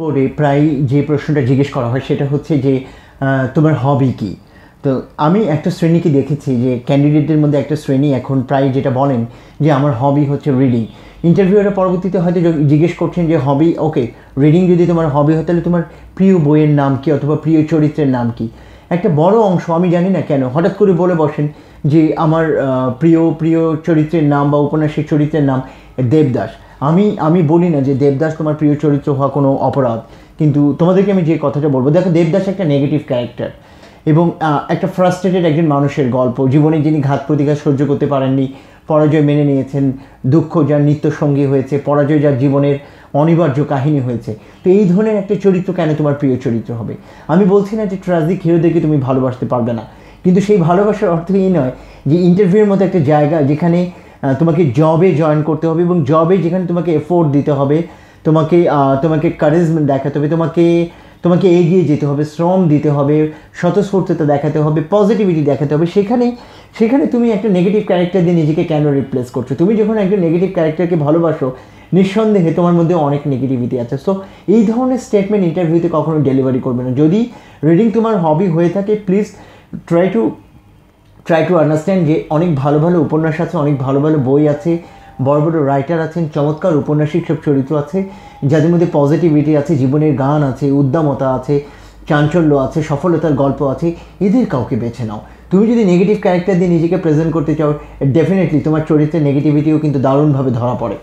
বোর্ডে প্রায় যে প্রশ্নটা জিজ্ঞেস করা হয় সেটা হচ্ছে যে তোমার হবি কি তো আমি একটা শ্রেণীকে দেখেছি যে ক্যান্ডিডেটদের মধ্যে একটা শ্রেণী এখন প্রায় যেটা বলেন যে আমার হবি হচ্ছে রিডিং ইন্টারভিউরা পরবর্তীতে হয়তো জিজ্ঞেস করছেন যে হবি ওকে রিডিং যদি তোমার হবি হয় তাহলে তোমার প্রিয় বইয়ের নাম কি অথবা প্রিয় চরিত্রের নাম কি একটা বড় অংশ আমি জানি না কেন হঠাৎ করে বলে বসেন যে আমার প্রিয় প্রিয় চরিত্রের নাম বা উপন্যাসের চরিত্রের নাম দেবদাস আমি আমি বলি না যে দেবদাস তোমার প্রিয় চরিত্র হওয়া কোনো অপরাধ কিন্তু তোমাদেরকে আমি যে কথাটা বলবো দেখো দেবদাস একটা নেগেটিভ ক্যারেক্টার এবং একটা ফ্রাস্ট্রেটেড একজন মানুষের গল্প জীবনে যিনি ঘাত প্রতিঘাত সহ্য করতে পারেননি পরাজয় মেনে নিয়েছেন দুঃখ যার নিত্যসঙ্গী হয়েছে পরাজয় যার জীবনের অনিবার্য কাহিনী হয়েছে তো এই ধরনের একটা চরিত্র কেন তোমার প্রিয় চরিত্র হবে আমি বলছি না যে ট্রাজিক হিরোদেরকে তুমি ভালোবাসতে পারবে না কিন্তু সেই ভালোবাসার অর্থ এই নয় যে ইন্টারভিউর মতো একটা জায়গা যেখানে তোমাকে জবে জয়েন করতে হবে এবং জবে যেখানে তোমাকে এফোর্ট দিতে হবে তোমাকে তোমাকে কারেজমেন্ট দেখাতে হবে তোমাকে তোমাকে এগিয়ে যেতে হবে শ্রম দিতে হবে স্বতঃস্ফূর্ততা দেখাতে হবে পজিটিভিটি দেখাতে হবে সেখানে সেখানে তুমি একটা নেগেটিভ ক্যারেক্টার দিয়ে নিজেকে কেন রিপ্লেস করছো তুমি যখন একটা নেগেটিভ ক্যারেক্টারকে ভালোবাসো নিঃসন্দেহে তোমার মধ্যে অনেক নেগেটিভিটি আছে সো এই ধরনের স্টেটমেন্ট ইন্টারভিউতে কখনো ডেলিভারি করবে না যদি রিডিং তোমার হবি হয়ে থাকে please try to try to understand যে অনেক ভালো ভালো উপন্যাস আছে অনেক ভালো ভালো বই আছে বড় বড় রাইটার আছেন চমৎকার উপন্যাসিক সব চরিত্র আছে যাদের মধ্যে পজিটিভিটি আছে জীবনের গান আছে উদ্দামতা আছে চাঞ্চল্য আছে সফলতার গল্প আছে এদের কাউকে বেছে নাও তুমি যদি নেগেটিভ ক্যারেক্টার দিয়ে নিজেকে প্রেজেন্ট করতে চাও ডেফিনেটলি তোমার চরিত্রে নেগেটিভিটিও কিন্তু দারুণভাবে ধরা পড়ে